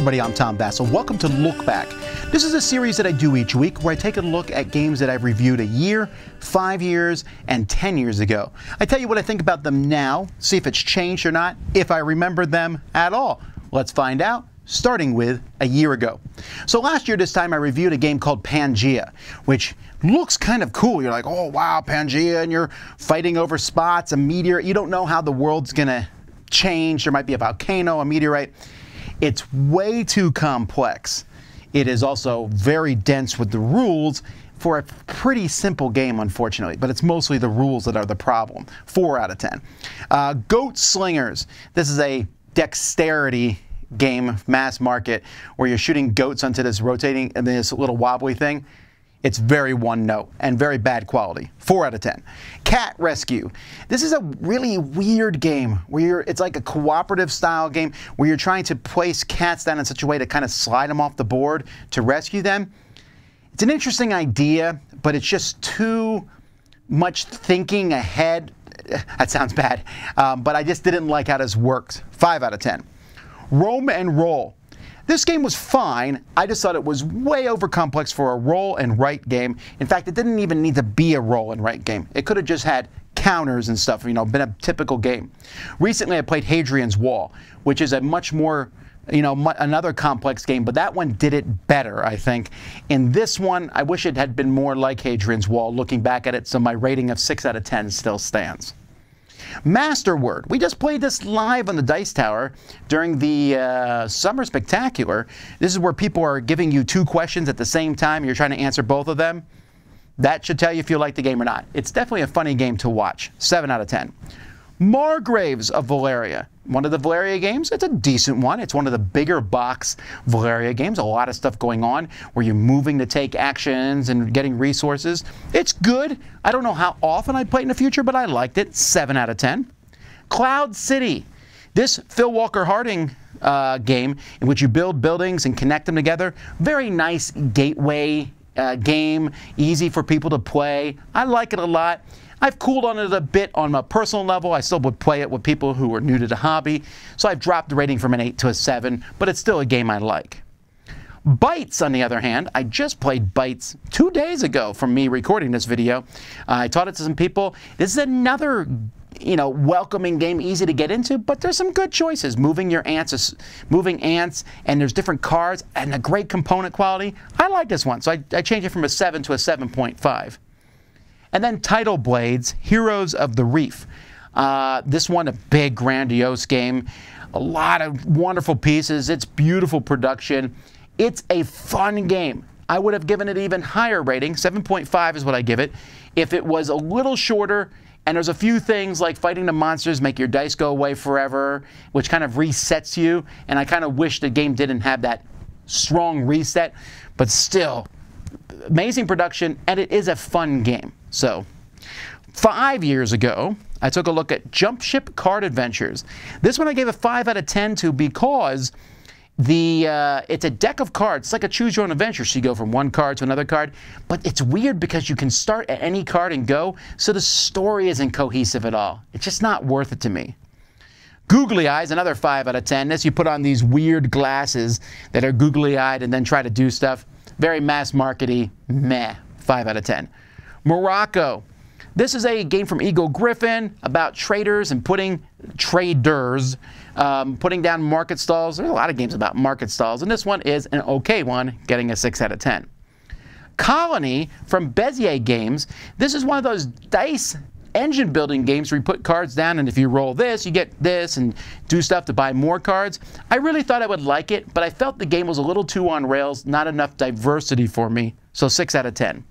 everybody, I'm Tom Bass, welcome to Look Back. This is a series that I do each week where I take a look at games that I've reviewed a year, five years, and ten years ago. I tell you what I think about them now, see if it's changed or not, if I remember them at all. Let's find out starting with a year ago. So last year this time I reviewed a game called Pangea, which looks kind of cool. You're like, oh wow, Pangea, and you're fighting over spots, a meteor. You don't know how the world's gonna change. There might be a volcano, a meteorite. It's way too complex. It is also very dense with the rules for a pretty simple game, unfortunately, but it's mostly the rules that are the problem. Four out of 10. Uh, Goat Slingers. This is a dexterity game, mass market, where you're shooting goats onto this rotating and this little wobbly thing it's very one note and very bad quality. Four out of 10. Cat Rescue. This is a really weird game where you're, it's like a cooperative style game where you're trying to place cats down in such a way to kind of slide them off the board to rescue them. It's an interesting idea, but it's just too much thinking ahead. That sounds bad, um, but I just didn't like how this worked. Five out of 10. Rome and Roll. This game was fine. I just thought it was way over complex for a roll and write game. In fact, it didn't even need to be a roll and write game. It could have just had counters and stuff, you know, been a typical game. Recently, I played Hadrian's Wall, which is a much more you know, another complex game, but that one did it better, I think. In this one, I wish it had been more like Hadrian's Wall. Looking back at it, so my rating of 6 out of 10 still stands. Master Word. We just played this live on the Dice Tower during the uh, Summer Spectacular. This is where people are giving you two questions at the same time. You're trying to answer both of them. That should tell you if you like the game or not. It's definitely a funny game to watch. 7 out of 10. Margraves of Valeria. One of the Valeria games, it's a decent one. It's one of the bigger box Valeria games. A lot of stuff going on where you're moving to take actions and getting resources. It's good. I don't know how often I'd play it in the future, but I liked it. 7 out of 10. Cloud City. This Phil Walker Harding uh, game in which you build buildings and connect them together. Very nice gateway uh, game, easy for people to play. I like it a lot. I've cooled on it a bit on a personal level. I still would play it with people who are new to the hobby, so I've dropped the rating from an 8 to a 7, but it's still a game I like. Bytes, on the other hand, I just played Bytes two days ago from me recording this video. Uh, I taught it to some people. This is another you know, welcoming game, easy to get into, but there's some good choices. Moving your ants, is, moving ants, and there's different cards and a great component quality. I like this one, so I, I changed it from a 7 to a 7.5. And then Tidal Blades, Heroes of the Reef. Uh, this one, a big, grandiose game. A lot of wonderful pieces. It's beautiful production. It's a fun game. I would have given it even higher rating. 7.5 is what I give it. If it was a little shorter, and there's a few things like fighting the monsters make your dice go away forever, which kind of resets you. And I kind of wish the game didn't have that strong reset, but still, amazing production, and it is a fun game. So, five years ago, I took a look at Jump Ship Card Adventures. This one I gave a 5 out of 10 to because the uh, it's a deck of cards. It's like a choose your own adventure. So you go from one card to another card, but it's weird because you can start at any card and go. So the story isn't cohesive at all. It's just not worth it to me. Googly Eyes, another 5 out of 10. This you put on these weird glasses that are googly eyed and then try to do stuff very mass markety, meh, 5 out of 10. Morocco. This is a game from Eagle Griffin about traders and putting traders, um, putting down market stalls. There's a lot of games about market stalls, and this one is an okay one, getting a 6 out of 10. Colony from Bezier Games. This is one of those dice engine building games where you put cards down and if you roll this, you get this and do stuff to buy more cards. I really thought I would like it, but I felt the game was a little too on rails, not enough diversity for me, so 6 out of 10.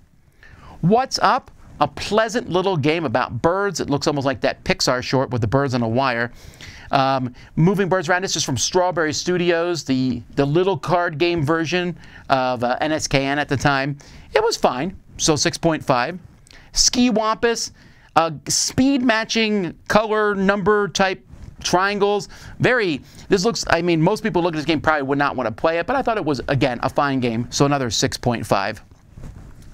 What's Up? A pleasant little game about birds. It looks almost like that Pixar short with the birds on a wire. Um, Moving Birds Around. This is from Strawberry Studios, the, the little card game version of uh, NSKN at the time. It was fine, so 6.5. Ski Wampus uh, speed matching color number type triangles. Very, this looks, I mean, most people look at this game probably would not want to play it, but I thought it was, again, a fine game. So another 6.5.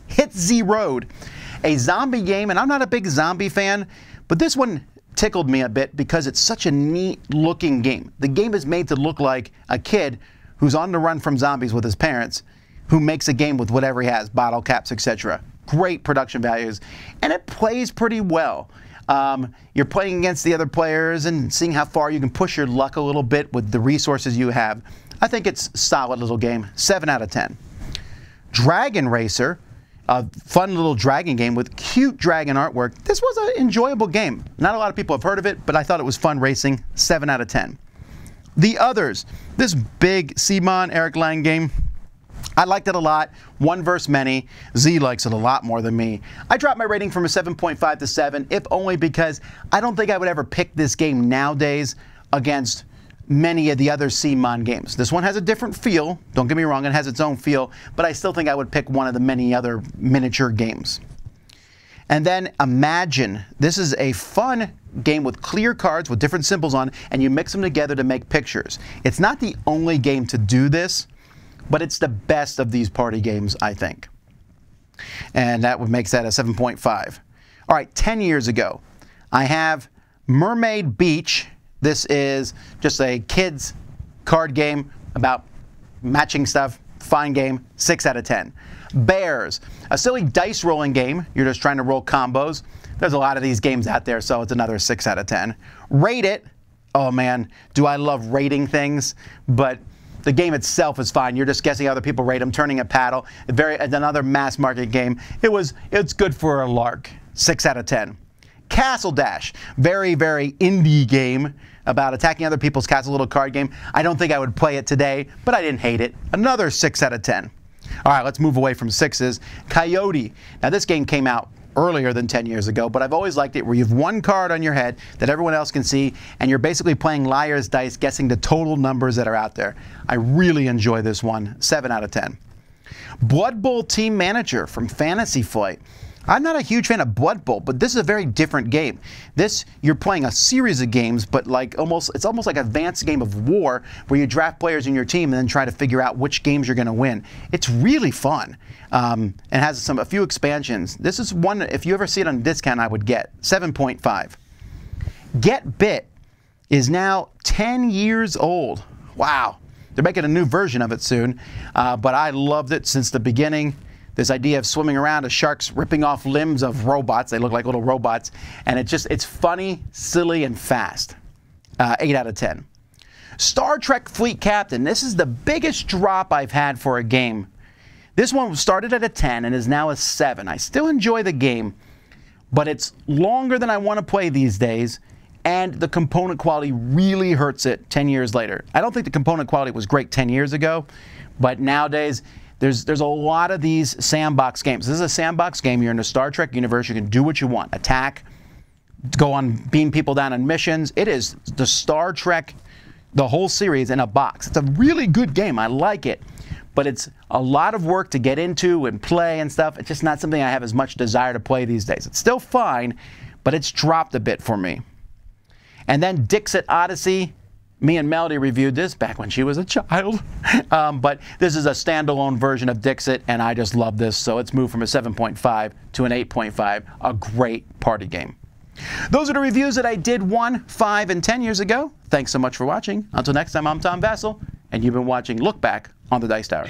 Hit Z Road, a zombie game, and I'm not a big zombie fan, but this one tickled me a bit because it's such a neat looking game. The game is made to look like a kid who's on the run from zombies with his parents who makes a game with whatever he has, bottle caps, etc great production values, and it plays pretty well. Um, you're playing against the other players and seeing how far you can push your luck a little bit with the resources you have. I think it's solid little game, 7 out of 10. Dragon Racer, a fun little dragon game with cute dragon artwork. This was an enjoyable game. Not a lot of people have heard of it, but I thought it was fun racing, 7 out of 10. The Others, this big Simon Eric Lang game, I liked it a lot. One verse many. Z likes it a lot more than me. I dropped my rating from a 7.5 to 7, if only because I don't think I would ever pick this game nowadays against many of the other CMON games. This one has a different feel. Don't get me wrong, it has its own feel, but I still think I would pick one of the many other miniature games. And then imagine this is a fun game with clear cards with different symbols on, and you mix them together to make pictures. It's not the only game to do this. But it's the best of these party games, I think. And that would make that a 7.5. All right, 10 years ago, I have Mermaid Beach. This is just a kids card game about matching stuff. Fine game, 6 out of 10. Bears, a silly dice rolling game. You're just trying to roll combos. There's a lot of these games out there, so it's another 6 out of 10. Rate it. Oh man, do I love rating things, but the game itself is fine. You're just guessing how other people rate them, turning a paddle. Very another mass market game. It was it's good for a lark. Six out of ten. Castle Dash, very very indie game about attacking other people's castle. little card game. I don't think I would play it today, but I didn't hate it. Another six out of ten. All right, let's move away from sixes. Coyote. Now this game came out earlier than 10 years ago, but I've always liked it where you have one card on your head that everyone else can see, and you're basically playing liar's dice, guessing the total numbers that are out there. I really enjoy this one. 7 out of 10. Blood Bowl Team Manager from Fantasy Flight. I'm not a huge fan of Blood Bowl, but this is a very different game. This you're playing a series of games, but like almost it's almost like an advanced game of war where you draft players in your team and then try to figure out which games you're going to win. It's really fun um, and has some a few expansions. This is one if you ever see it on discount, I would get 7.5. Get Bit is now 10 years old. Wow. They're making a new version of it soon, uh, but I loved it since the beginning this idea of swimming around of sharks ripping off limbs of robots. They look like little robots. And it's just, it's funny, silly, and fast. Uh, 8 out of 10. Star Trek Fleet Captain. This is the biggest drop I've had for a game. This one started at a 10 and is now a 7. I still enjoy the game, but it's longer than I want to play these days, and the component quality really hurts it 10 years later. I don't think the component quality was great 10 years ago, but nowadays there's, there's a lot of these sandbox games. This is a sandbox game. You're in a Star Trek universe. You can do what you want. Attack, go on, beam people down on missions. It is the Star Trek, the whole series in a box. It's a really good game. I like it. But it's a lot of work to get into and play and stuff. It's just not something I have as much desire to play these days. It's still fine, but it's dropped a bit for me. And then Dixit Odyssey me and Melody reviewed this back when she was a child. Um, but this is a standalone version of Dixit, and I just love this. So it's moved from a 7.5 to an 8.5. A great party game. Those are the reviews that I did one, five, and 10 years ago. Thanks so much for watching. Until next time, I'm Tom Vassell, and you've been watching Look Back on the Dice Tower.